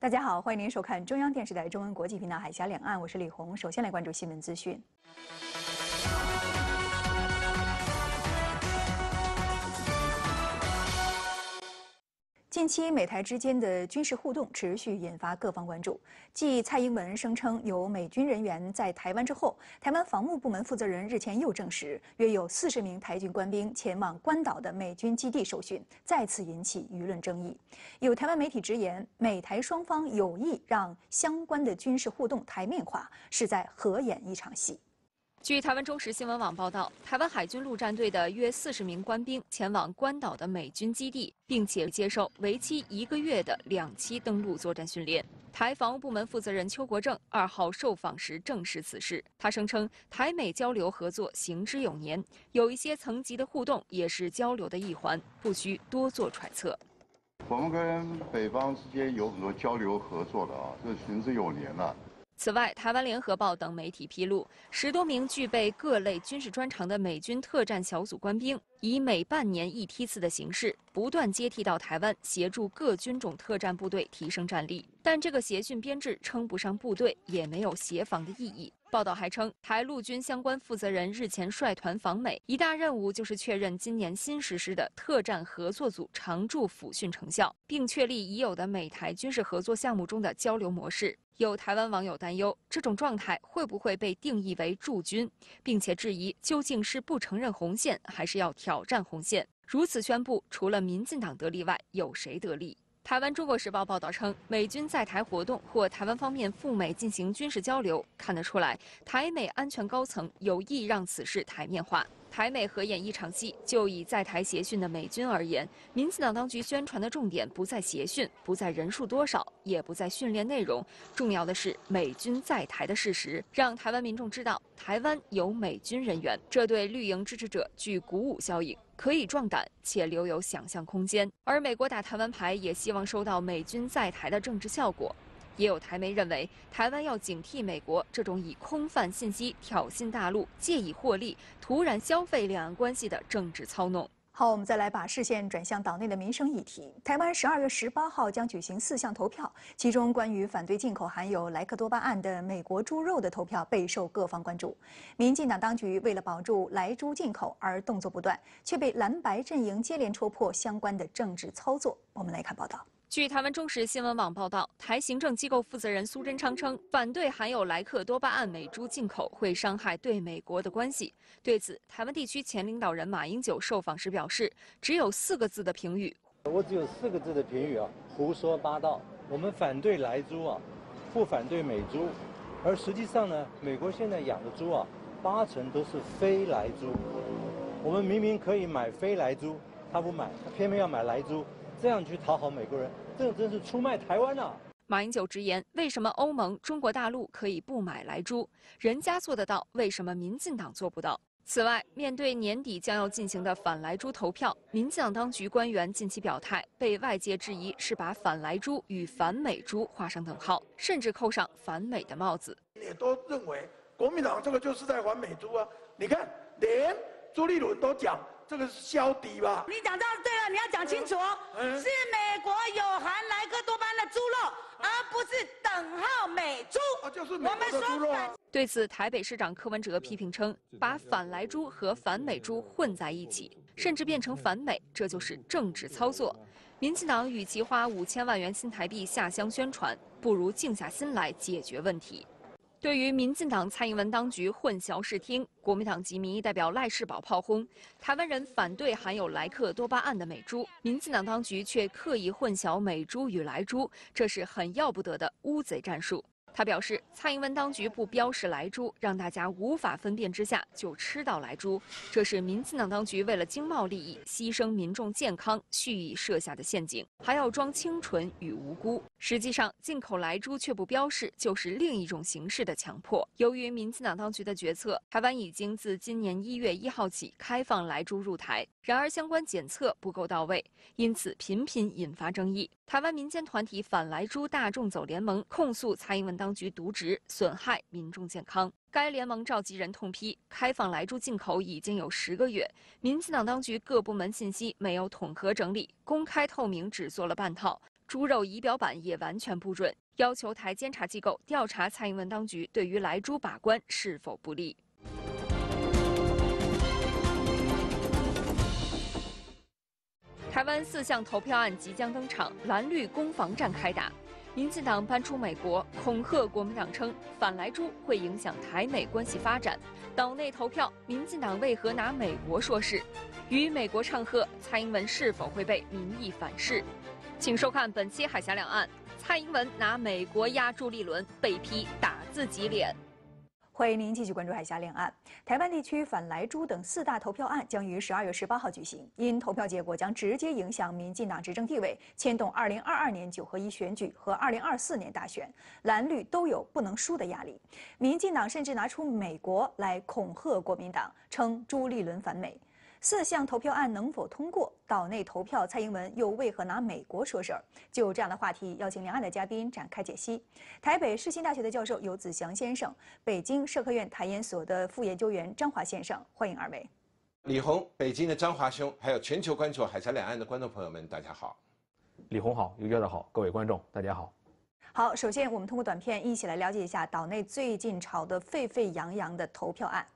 大家好，欢迎您收看中央电视台中文国际频道《海峡两岸》，我是李红。首先来关注新闻资讯。近期美台之间的军事互动持续引发各方关注。继蔡英文声称有美军人员在台湾之后，台湾防务部门负责人日前又证实，约有四十名台军官兵前往关岛的美军基地受训，再次引起舆论争议。有台湾媒体直言，美台双方有意让相关的军事互动台面化，是在合演一场戏。据台湾中时新闻网报道，台湾海军陆战队的约四十名官兵前往关岛的美军基地，并且接受为期一个月的两栖登陆作战训练。台防务部门负责人邱国正二号受访时证实此事。他声称，台美交流合作行之有年，有一些层级的互动也是交流的一环，不需多做揣测。我们跟北方之间有很多交流合作的啊，这行之有年了。此外，台湾联合报等媒体披露，十多名具备各类军事专长的美军特战小组官兵，以每半年一梯次的形式，不断接替到台湾，协助各军种特战部队提升战力。但这个协训编制称不上部队，也没有协防的意义。报道还称，台陆军相关负责人日前率团访美，一大任务就是确认今年新实施的特战合作组常驻抚训成效，并确立已有的美台军事合作项目中的交流模式。有台湾网友担忧，这种状态会不会被定义为驻军，并且质疑究竟是不承认红线，还是要挑战红线？如此宣布，除了民进党得利外，有谁得利？台湾《中国时报》报道称，美军在台活动或台湾方面赴美进行军事交流，看得出来，台美安全高层有意让此事台面化。台美合演一场戏，就以在台协训的美军而言，民进党当局宣传的重点不在协训，不在人数多少，也不在训练内容，重要的是美军在台的事实，让台湾民众知道台湾有美军人员，这对绿营支持者具鼓舞效应，可以壮胆且留有想象空间。而美国打台湾牌，也希望收到美军在台的政治效果。也有台媒认为，台湾要警惕美国这种以空泛信息挑衅大陆、借以获利、突然消费两岸关系的政治操弄。好，我们再来把视线转向岛内的民生议题。台湾十二月十八号将举行四项投票，其中关于反对进口含有莱克多巴胺的美国猪肉的投票备受各方关注。民进党当局为了保住莱猪进口而动作不断，却被蓝白阵营接连戳破相关的政治操作。我们来看报道。据台湾中时新闻网报道，台行政机构负责人苏贞昌称，反对含有莱克多巴胺美猪进口会伤害对美国的关系。对此，台湾地区前领导人马英九受访时表示，只有四个字的评语：“我只有四个字的评语啊，胡说八道。”我们反对莱猪啊，不反对美猪，而实际上呢，美国现在养的猪啊，八成都是非莱猪。我们明明可以买非莱猪，他不买，他偏偏要买莱猪，这样去讨好美国人。这真是出卖台湾呐！马英九直言：为什么欧盟、中国大陆可以不买莱猪，人家做得到，为什么民进党做不到？此外，面对年底将要进行的反莱猪投票，民进党当局官员近期表态，被外界质疑是把反莱猪与反美猪画上等号，甚至扣上反美的帽子。也都认为国民党这个就是在反美猪啊！你看连朱立伦都讲。这个是消底吧？你讲到对了，你要讲清楚，是美国有含莱克多巴的猪肉，而不是等号美猪。我们说，对此，台北市长柯文哲批评称，把反莱猪和反美猪混在一起，甚至变成反美，这就是政治操作。民进党与其花五千万元新台币下乡宣传，不如静下心来解决问题。对于民进党蔡英文当局混淆视听，国民党籍民意代表赖世宝炮轰：“台湾人反对含有莱克多巴胺的美猪，民进党当局却刻意混淆美猪与莱猪，这是很要不得的乌贼战术。”他表示，蔡英文当局不标示莱猪，让大家无法分辨之下就吃到莱猪，这是民进党当局为了经贸利益牺牲民众健康、蓄意设下的陷阱，还要装清纯与无辜。实际上，进口莱猪却不标示，就是另一种形式的强迫。由于民进党当局的决策，台湾已经自今年一月一号起开放莱猪入台，然而相关检测不够到位，因此频频引发争议。台湾民间团体反莱猪大众走联盟控诉蔡英文当局渎职，损害民众健康。该联盟召集人痛批，开放莱猪进口已经有十个月，民进党当局各部门信息没有统合整理，公开透明只做了半套，猪肉仪表板也完全不准。要求台监察机构调查蔡英文当局对于莱猪把关是否不利。台湾四项投票案即将登场，蓝绿攻防战开打。民进党搬出美国恐吓国民党，称反来珠会影响台美关系发展。岛内投票，民进党为何拿美国说事？与美国唱和，蔡英文是否会被民意反噬？请收看本期《海峡两岸》。蔡英文拿美国压朱立伦，被批打自己脸。欢迎您继续关注海峡两岸。台湾地区反莱猪等四大投票案将于十二月十八号举行，因投票结果将直接影响民进党执政地位，牵动二零二二年九合一选举和二零二四年大选，蓝绿都有不能输的压力。民进党甚至拿出美国来恐吓国民党，称朱立伦反美。四项投票案能否通过？岛内投票，蔡英文又为何拿美国说事儿？就这样的话题，邀请两岸的嘉宾展开解析。台北世新大学的教授游子祥先生，北京社科院台研所的副研究员张华先生，欢迎二位。李红，北京的张华兄，还有全球关注海峡两岸的观众朋友们，大家好。李红好，游教授好，各位观众大家好。好，首先我们通过短片一起来了解一下岛内最近炒得沸沸扬扬的投票案。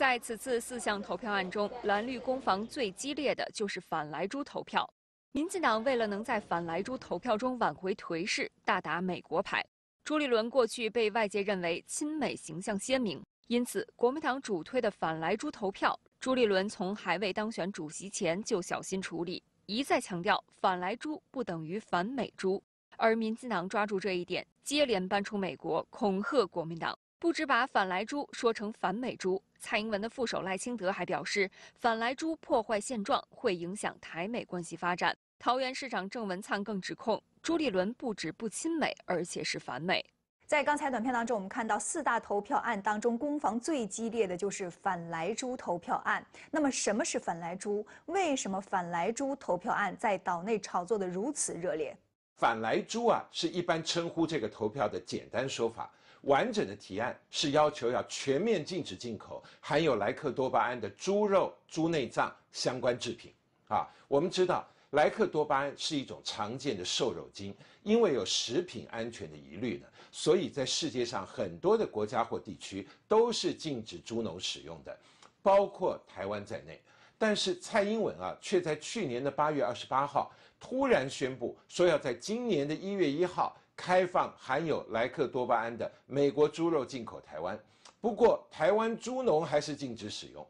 在此次四项投票案中，蓝绿攻防最激烈的就是反莱猪投票。民进党为了能在反莱猪投票中挽回颓势，大打美国牌。朱立伦过去被外界认为亲美形象鲜明，因此国民党主推的反莱猪投票，朱立伦从还未当选主席前就小心处理，一再强调反莱猪不等于反美猪。而民进党抓住这一点，接连搬出美国恐吓国民党，不止把反莱猪说成反美猪。蔡英文的副手赖清德还表示，反莱朱破坏现状，会影响台美关系发展。桃园市长郑文灿更指控朱立伦不止不亲美，而且是反美。在刚才短片当中，我们看到四大投票案当中，攻防最激烈的就是反莱朱投票案。那么，什么是反莱朱？为什么反莱朱投票案在岛内炒作的如此热烈？反莱朱啊，是一般称呼这个投票的简单说法。完整的提案是要求要全面禁止进口含有莱克多巴胺的猪肉、猪内脏相关制品。啊，我们知道莱克多巴胺是一种常见的瘦肉精，因为有食品安全的疑虑呢，所以在世界上很多的国家或地区都是禁止猪农使用的，包括台湾在内。但是蔡英文啊，却在去年的八月二十八号。突然宣布说要在今年的一月一号开放含有莱克多巴胺的美国猪肉进口台湾，不过台湾猪农还是禁止使用。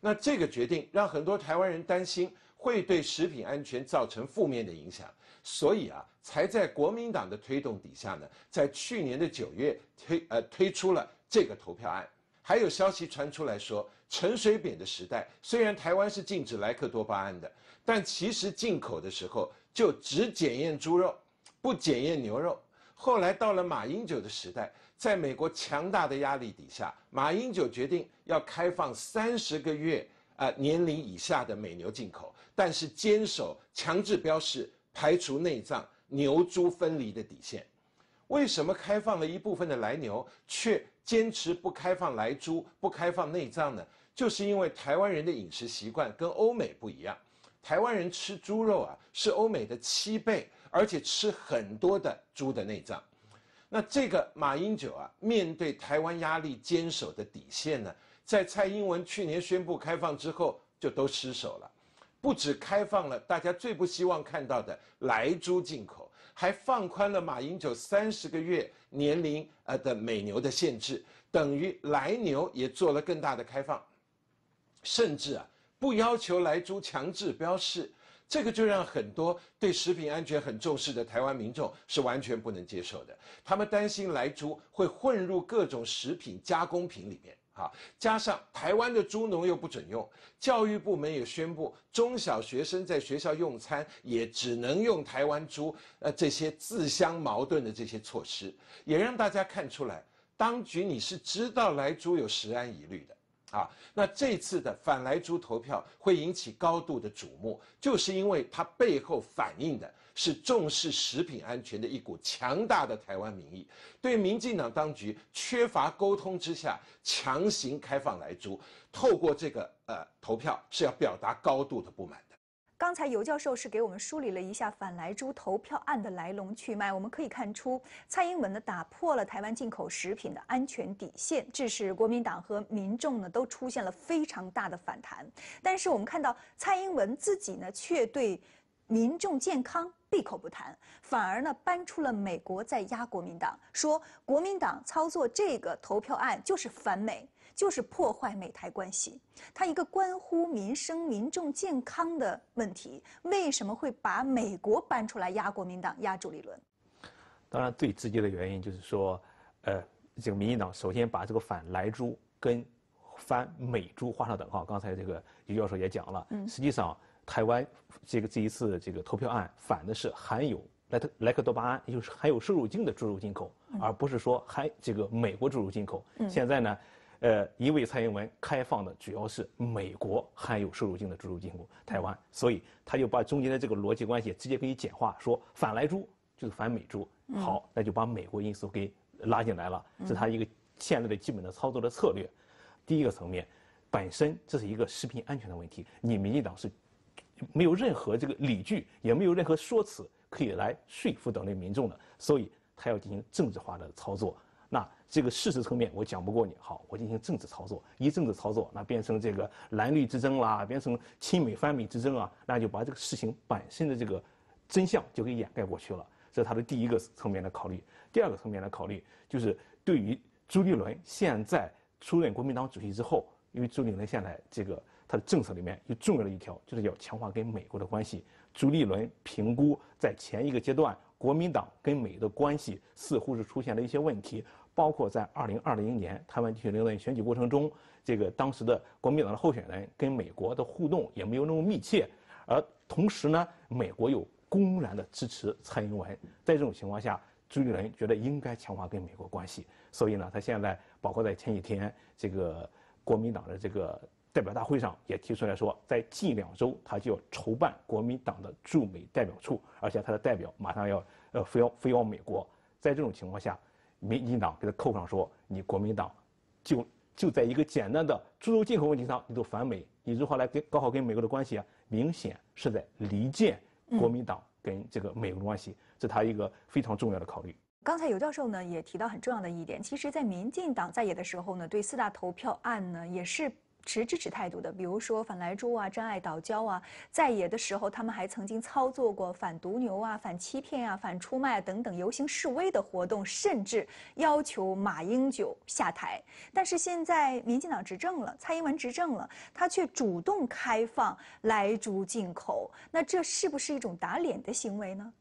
那这个决定让很多台湾人担心会对食品安全造成负面的影响，所以啊，才在国民党的推动底下呢，在去年的九月推呃推出了这个投票案，还有消息传出来说。陈水扁的时代，虽然台湾是禁止莱克多巴胺的，但其实进口的时候就只检验猪肉，不检验牛肉。后来到了马英九的时代，在美国强大的压力底下，马英九决定要开放三十个月啊年龄以下的美牛进口，但是坚守强制标示、排除内脏、牛猪分离的底线。为什么开放了一部分的来牛，却坚持不开放来猪、不开放内脏呢？就是因为台湾人的饮食习惯跟欧美不一样，台湾人吃猪肉啊是欧美的七倍，而且吃很多的猪的内脏。那这个马英九啊，面对台湾压力坚守的底线呢，在蔡英文去年宣布开放之后就都失守了，不止开放了大家最不希望看到的来猪进口，还放宽了马英九三十个月年龄呃的美牛的限制，等于来牛也做了更大的开放。甚至啊，不要求莱猪强制标示，这个就让很多对食品安全很重视的台湾民众是完全不能接受的。他们担心莱猪会混入各种食品加工品里面啊，加上台湾的猪农又不准用，教育部门也宣布中小学生在学校用餐也只能用台湾猪，呃，这些自相矛盾的这些措施，也让大家看出来，当局你是知道莱猪有食安疑虑的。啊，那这次的反来猪投票会引起高度的瞩目，就是因为它背后反映的是重视食品安全的一股强大的台湾民意，对民进党当局缺乏沟通之下强行开放来猪，透过这个呃投票是要表达高度的不满。刚才尤教授是给我们梳理了一下反莱猪投票案的来龙去脉，我们可以看出蔡英文呢打破了台湾进口食品的安全底线，致使国民党和民众呢都出现了非常大的反弹。但是我们看到蔡英文自己呢却对民众健康闭口不谈，反而呢搬出了美国在压国民党，说国民党操作这个投票案就是反美。就是破坏美台关系。它一个关乎民生、民众健康的问题，为什么会把美国搬出来压国民党、压朱立伦？当然，最直接的原因就是说，呃，这个民进党首先把这个反莱猪跟反美猪画上等号。刚才这个于教授也讲了，实际上台湾这个这一次这个投票案反的是含有莱特莱克多巴胺，也就是含有瘦肉精的猪肉进口，而不是说还这个美国猪肉进口。现在呢？呃，因为蔡英文开放的主要是美国含有瘦肉精的猪肉进口台湾，所以他就把中间的这个逻辑关系直接给你简化，说反来猪就是反美猪。好，那就把美国因素给拉进来了，是他一个现在的基本的操作的策略。第一个层面，本身这是一个食品安全的问题，你民进党是没有任何这个理据，也没有任何说辞可以来说服等内民众的，所以他要进行政治化的操作。那这个事实层面我讲不过你，好，我进行政治操作，一政治操作，那变成这个蓝绿之争啦，变成亲美反美之争啊，那就把这个事情本身的这个真相就给掩盖过去了。这是他的第一个层面的考虑。第二个层面的考虑就是对于朱立伦现在出任国民党主席之后，因为朱立伦现在这个。他的政策里面有重要的一条，就是要强化跟美国的关系。朱立伦评估，在前一个阶段，国民党跟美的关系似乎是出现了一些问题，包括在2020年台湾地区领导人选举过程中，这个当时的国民党的候选人跟美国的互动也没有那么密切。而同时呢，美国又公然的支持蔡英文。在这种情况下，朱立伦觉得应该强化跟美国关系，所以呢，他现在包括在前几天这个国民党的这个。代表大会上也提出来说，在近两周他就要筹办国民党的驻美代表处，而且他的代表马上要呃飞要飞往美国。在这种情况下，民进党给他扣上说，你国民党就就在一个简单的猪肉进口问题上，你都反美，你如何来跟搞好跟美国的关系啊？明显是在离间国民党跟这个美国的关系，这他一个非常重要的考虑。刚才尤教授呢也提到很重要的一点，其实，在民进党在野的时候呢，对四大投票案呢也是。持支持态度的，比如说反莱猪啊、珍爱岛礁啊，在野的时候，他们还曾经操作过反毒牛啊、反欺骗啊、反出卖等等游行示威的活动，甚至要求马英九下台。但是现在民进党执政了，蔡英文执政了，他却主动开放莱猪进口，那这是不是一种打脸的行为呢？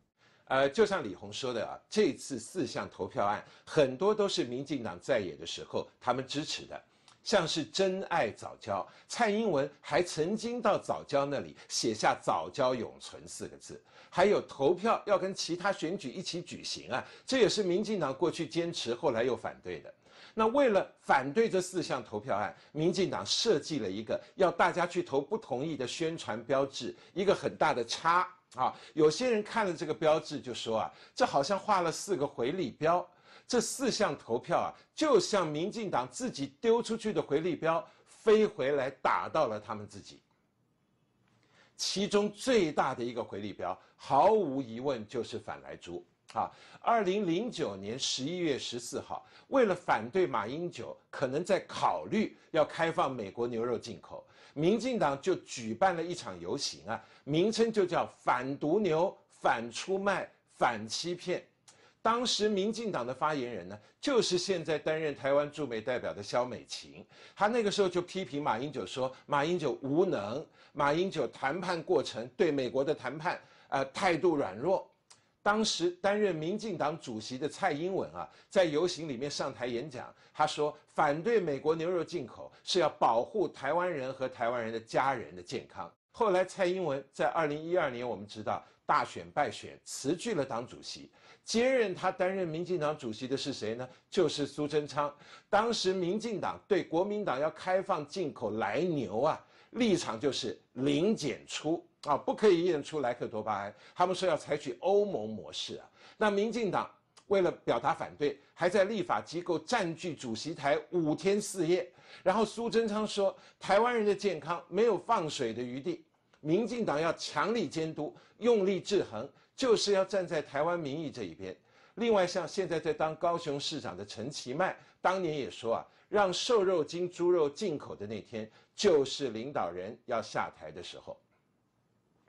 呃，就像李红说的啊，这次四项投票案很多都是民进党在野的时候他们支持的。像是真爱早教，蔡英文还曾经到早教那里写下“早教永存”四个字。还有投票要跟其他选举一起举行啊，这也是民进党过去坚持，后来又反对的。那为了反对这四项投票案，民进党设计了一个要大家去投不同意的宣传标志，一个很大的叉啊。有些人看了这个标志就说啊，这好像画了四个回力标。这四项投票啊，就像民进党自己丢出去的回力镖，飞回来打到了他们自己。其中最大的一个回力镖，毫无疑问就是反来猪啊。二零零九年十一月十四号，为了反对马英九可能在考虑要开放美国牛肉进口，民进党就举办了一场游行啊，名称就叫“反毒牛、反出卖、反欺骗”。当时民进党的发言人呢，就是现在担任台湾驻美代表的肖美琴，她那个时候就批评马英九说，马英九无能，马英九谈判过程对美国的谈判呃，态度软弱。当时担任民进党主席的蔡英文啊，在游行里面上台演讲，他说反对美国牛肉进口是要保护台湾人和台湾人的家人的健康。后来蔡英文在二零一二年，我们知道大选败选，辞去了党主席。接任他担任民进党主席的是谁呢？就是苏贞昌。当时民进党对国民党要开放进口来牛啊，立场就是零检出啊，不可以验出莱克多巴胺。他们说要采取欧盟模式啊。那民进党为了表达反对，还在立法机构占据主席台五天四夜。然后苏贞昌说，台湾人的健康没有放水的余地，民进党要强力监督，用力制衡。就是要站在台湾民意这一边。另外，像现在在当高雄市长的陈其迈，当年也说啊，让瘦肉精猪肉进口的那天，就是领导人要下台的时候。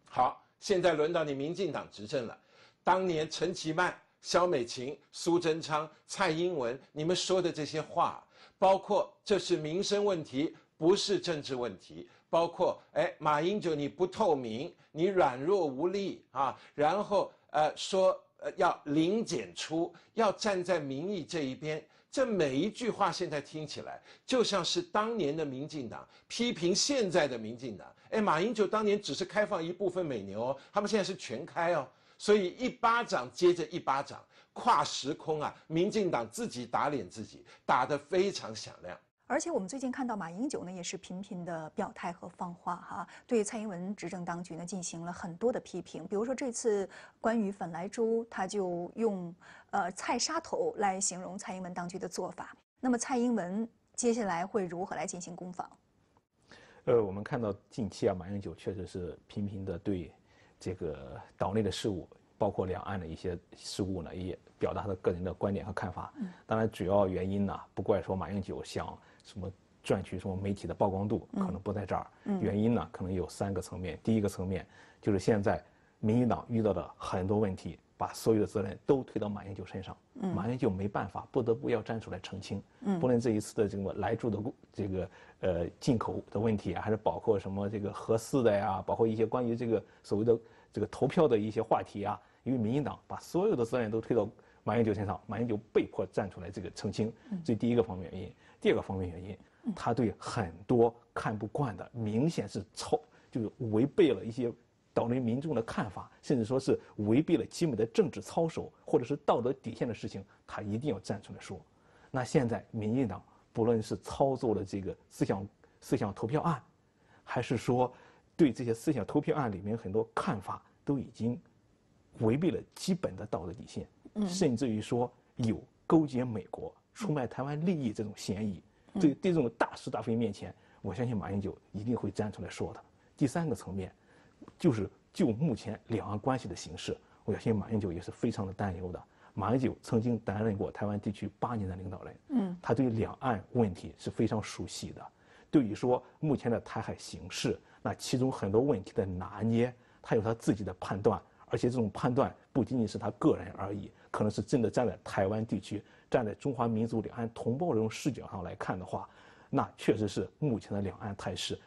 好，现在轮到你民进党执政了。当年陈其迈、萧美琴、苏贞昌、蔡英文，你们说的这些话，包括这是民生问题，不是政治问题。包括哎，马英九你不透明，你软弱无力啊，然后呃说呃要零检出，要站在民意这一边，这每一句话现在听起来就像是当年的民进党批评现在的民进党。哎，马英九当年只是开放一部分美牛，他们现在是全开哦，所以一巴掌接着一巴掌，跨时空啊，民进党自己打脸自己，打得非常响亮。而且我们最近看到马英九呢，也是频频的表态和放话哈，对蔡英文执政当局呢进行了很多的批评。比如说这次关于粉莱猪，他就用“呃蔡杀头”来形容蔡英文当局的做法。那么蔡英文接下来会如何来进行攻防？呃，我们看到近期啊，马英九确实是频频的对这个岛内的事务，包括两岸的一些事务呢，也表达他个人的观点和看法。当然主要原因呢，不怪说马英九想。什么赚取什么媒体的曝光度可能不在这儿，原因呢？可能有三个层面。第一个层面就是现在，民进党遇到的很多问题，把所有的责任都推到马英九身上，马英九没办法，不得不要站出来澄清。不论这一次的这个来住的这个呃进口的问题还是包括什么这个合适的呀，包括一些关于这个所谓的这个投票的一些话题啊，因为民进党把所有的责任都推到马英九身上，马英九被迫站出来这个澄清，这第一个方面原因。第二个方面原因，他对很多看不惯的，明显是超，就是违背了一些岛内民众的看法，甚至说是违背了基本的政治操守或者是道德底线的事情，他一定要站出来说。那现在民进党不论是操作了这个思想思想投票案，还是说对这些思想投票案里面很多看法都已经违背了基本的道德底线，甚至于说有。勾结美国出卖台湾利益这种嫌疑，对对这种大是大非面前，我相信马英九一定会站出来说的。第三个层面，就是就目前两岸关系的形势，我相信马英九也是非常的担忧的。马英九曾经担任过台湾地区八年的领导人，嗯，他对两岸问题是非常熟悉的。对于说目前的台海形势，那其中很多问题的拿捏，他有他自己的判断，而且这种判断不仅仅是他个人而已。可能是真的站在台湾地区、站在中华民族两岸同胞这种视角上来看的话，那确实是目前的两岸态势，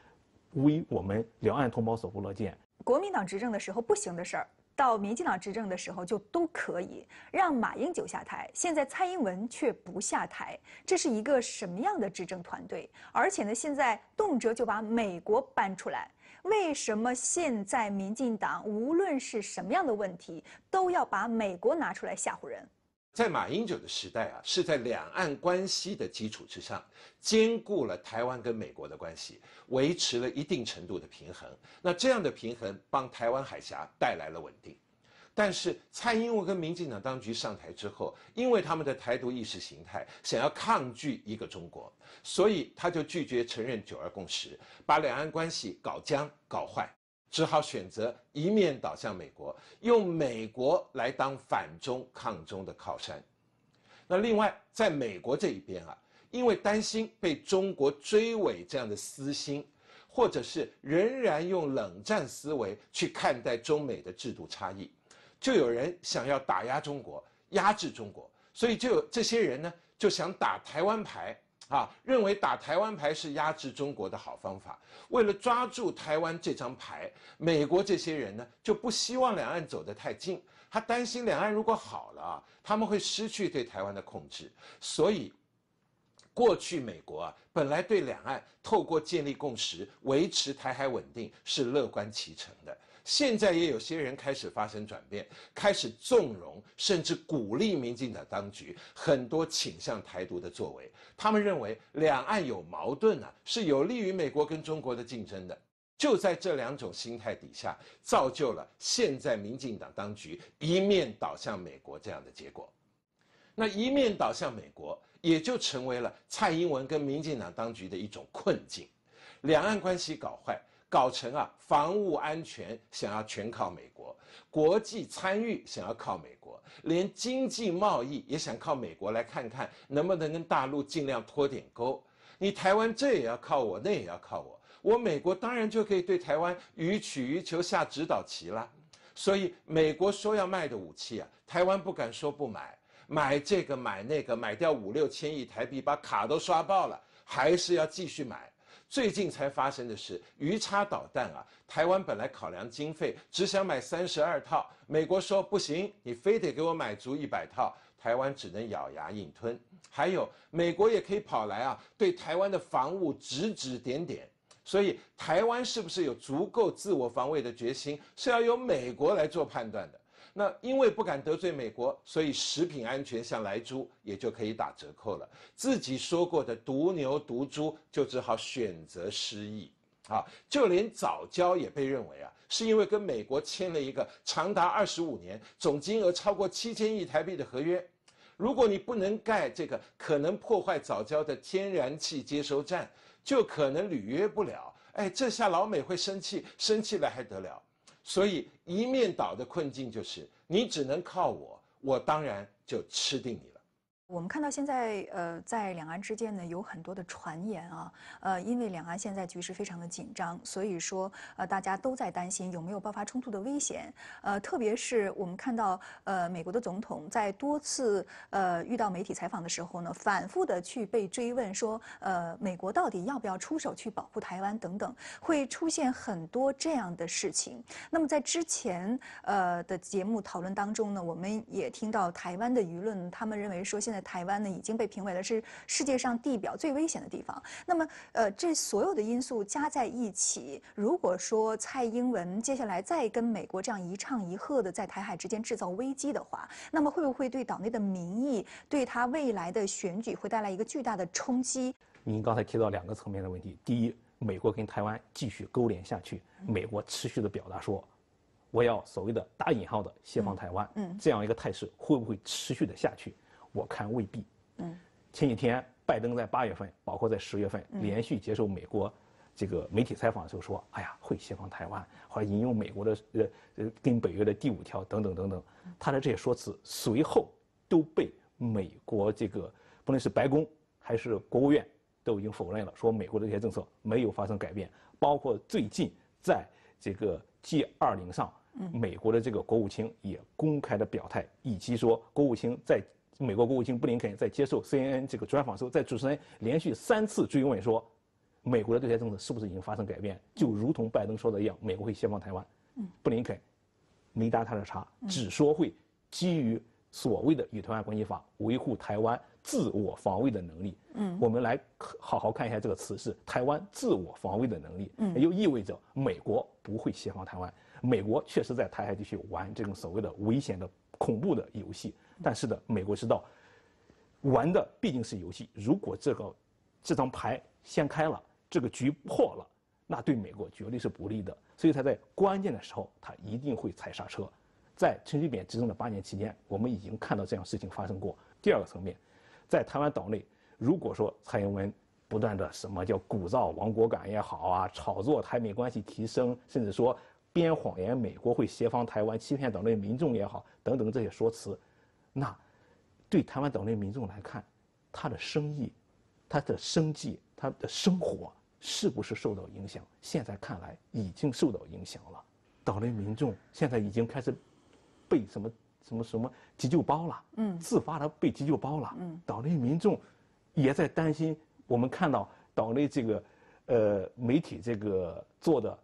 为我们两岸同胞所不乐见。国民党执政的时候不行的事儿，到民进党执政的时候就都可以让马英九下台，现在蔡英文却不下台，这是一个什么样的执政团队？而且呢，现在动辄就把美国搬出来。为什么现在民进党无论是什么样的问题，都要把美国拿出来吓唬人？在马英九的时代啊，是在两岸关系的基础之上，兼顾了台湾跟美国的关系，维持了一定程度的平衡。那这样的平衡，帮台湾海峡带来了稳定。但是蔡英文跟民进党当局上台之后，因为他们的台独意识形态想要抗拒一个中国，所以他就拒绝承认九二共识，把两岸关系搞僵搞坏，只好选择一面倒向美国，用美国来当反中抗中的靠山。那另外在美国这一边啊，因为担心被中国追尾这样的私心，或者是仍然用冷战思维去看待中美的制度差异。就有人想要打压中国、压制中国，所以就有这些人呢，就想打台湾牌啊，认为打台湾牌是压制中国的好方法。为了抓住台湾这张牌，美国这些人呢就不希望两岸走得太近，他担心两岸如果好了啊，他们会失去对台湾的控制。所以，过去美国啊本来对两岸透过建立共识维持台海稳定是乐观其成的。现在也有些人开始发生转变，开始纵容甚至鼓励民进党当局很多倾向台独的作为。他们认为两岸有矛盾呢，是有利于美国跟中国的竞争的。就在这两种心态底下，造就了现在民进党当局一面倒向美国这样的结果。那一面倒向美国，也就成为了蔡英文跟民进党当局的一种困境。两岸关系搞坏。搞成啊，防务安全想要全靠美国，国际参与想要靠美国，连经济贸易也想靠美国。来看看能不能跟大陆尽量拖点钩。你台湾这也要靠我，那也要靠我，我美国当然就可以对台湾予取予求下指导棋了。所以美国说要卖的武器啊，台湾不敢说不买，买这个买那个，买掉五六千亿台币，把卡都刷爆了，还是要继续买。最近才发生的事，鱼叉导弹啊，台湾本来考量经费只想买三十二套，美国说不行，你非得给我买足一百套，台湾只能咬牙硬吞。还有，美国也可以跑来啊，对台湾的防务指指点点。所以，台湾是不是有足够自我防卫的决心，是要由美国来做判断的。那因为不敢得罪美国，所以食品安全像来猪也就可以打折扣了。自己说过的毒牛毒猪就只好选择失忆。啊！就连早交也被认为啊，是因为跟美国签了一个长达二十五年、总金额超过七千亿台币的合约。如果你不能盖这个可能破坏早交的天然气接收站，就可能履约不了。哎，这下老美会生气，生气了还得了？所以，一面倒的困境就是，你只能靠我，我当然就吃定你了。我们看到现在，呃，在两岸之间呢，有很多的传言啊，呃，因为两岸现在局势非常的紧张，所以说，呃，大家都在担心有没有爆发冲突的危险，呃，特别是我们看到，呃，美国的总统在多次，呃，遇到媒体采访的时候呢，反复的去被追问说，呃，美国到底要不要出手去保护台湾等等，会出现很多这样的事情。那么在之前，呃的节目讨论当中呢，我们也听到台湾的舆论，他们认为说现在。台湾呢已经被评为了是世界上地表最危险的地方。那么，呃，这所有的因素加在一起，如果说蔡英文接下来再跟美国这样一唱一和的在台海之间制造危机的话，那么会不会对岛内的民意、对他未来的选举会带来一个巨大的冲击？您刚才提到两个层面的问题：第一，美国跟台湾继续勾连下去，美国持续的表达说，我要所谓的“打引号”的协防台湾，嗯，这样一个态势会不会持续的下去？我看未必。嗯，前几天拜登在八月份，包括在十月份，连续接受美国这个媒体采访的时候说：“哎呀，会协防台湾。”或者引用美国的呃呃跟北约的第五条等等等等，他的这些说辞，随后都被美国这个不论是白宫还是国务院都已经否认了，说美国的这些政策没有发生改变。包括最近在这个 G 二零上，美国的这个国务卿也公开的表态，以及说国务卿在。美国国务卿布林肯在接受 CNN 这个专访时候，在主持人连续三次追问说，美国的对台政策是不是已经发生改变？就如同拜登说的一样，美国会协防台湾。嗯，布林肯没搭他的茬，只说会基于所谓的《与台湾关系法》维护台湾自我防卫的能力。嗯，我们来好好看一下这个词是台湾自我防卫的能力。嗯，也就意味着美国不会协防台湾。美国确实在台海地区玩这种所谓的危险的恐怖的游戏。但是呢，美国知道，玩的毕竟是游戏。如果这个这张牌掀开了，这个局破了，那对美国绝对是不利的。所以他在关键的时候，他一定会踩刹车。在陈水扁执政的八年期间，我们已经看到这样事情发生过。第二个层面，在台湾岛内，如果说蔡英文不断的什么叫鼓噪亡国感也好啊，炒作台美关系提升，甚至说编谎言美国会协防台湾，欺骗岛内民众也好，等等这些说辞。那，对台湾岛内民众来看，他的生意、他的生计、他的生活是不是受到影响？现在看来已经受到影响了。岛内民众现在已经开始备什么什么什么急救包了，嗯，自发的备急救包了，嗯，岛内民众也在担心。我们看到岛内这个，呃，媒体这个做的，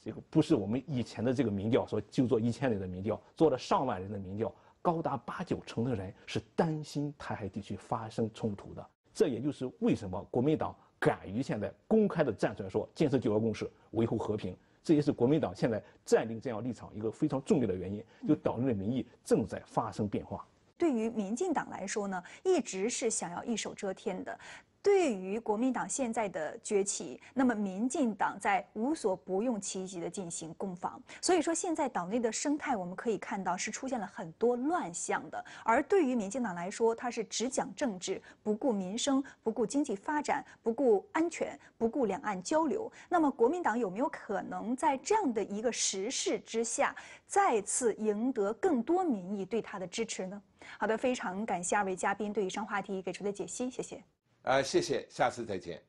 这个不是我们以前的这个民调，说就做一千人的民调，做了上万人的民调。高达八九成的人是担心台海地区发生冲突的，这也就是为什么国民党敢于现在公开的站出来说建设九二共识，维护和平，这也是国民党现在站定这样立场一个非常重要的原因，就岛内的民意正在发生变化。对于民进党来说呢，一直是想要一手遮天的。对于国民党现在的崛起，那么民进党在无所不用其极地进行攻防，所以说现在岛内的生态我们可以看到是出现了很多乱象的。而对于民进党来说，它是只讲政治，不顾民生，不顾经济发展，不顾安全，不顾两岸交流。那么国民党有没有可能在这样的一个时势之下再次赢得更多民意对他的支持呢？好的，非常感谢二位嘉宾对以上话题给出的解析，谢谢。呃，谢谢，下次再见。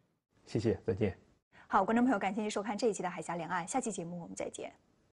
谢谢，再见。好，观众朋友，感谢您收看这一期的《海峡两岸》，下期节目我们再见。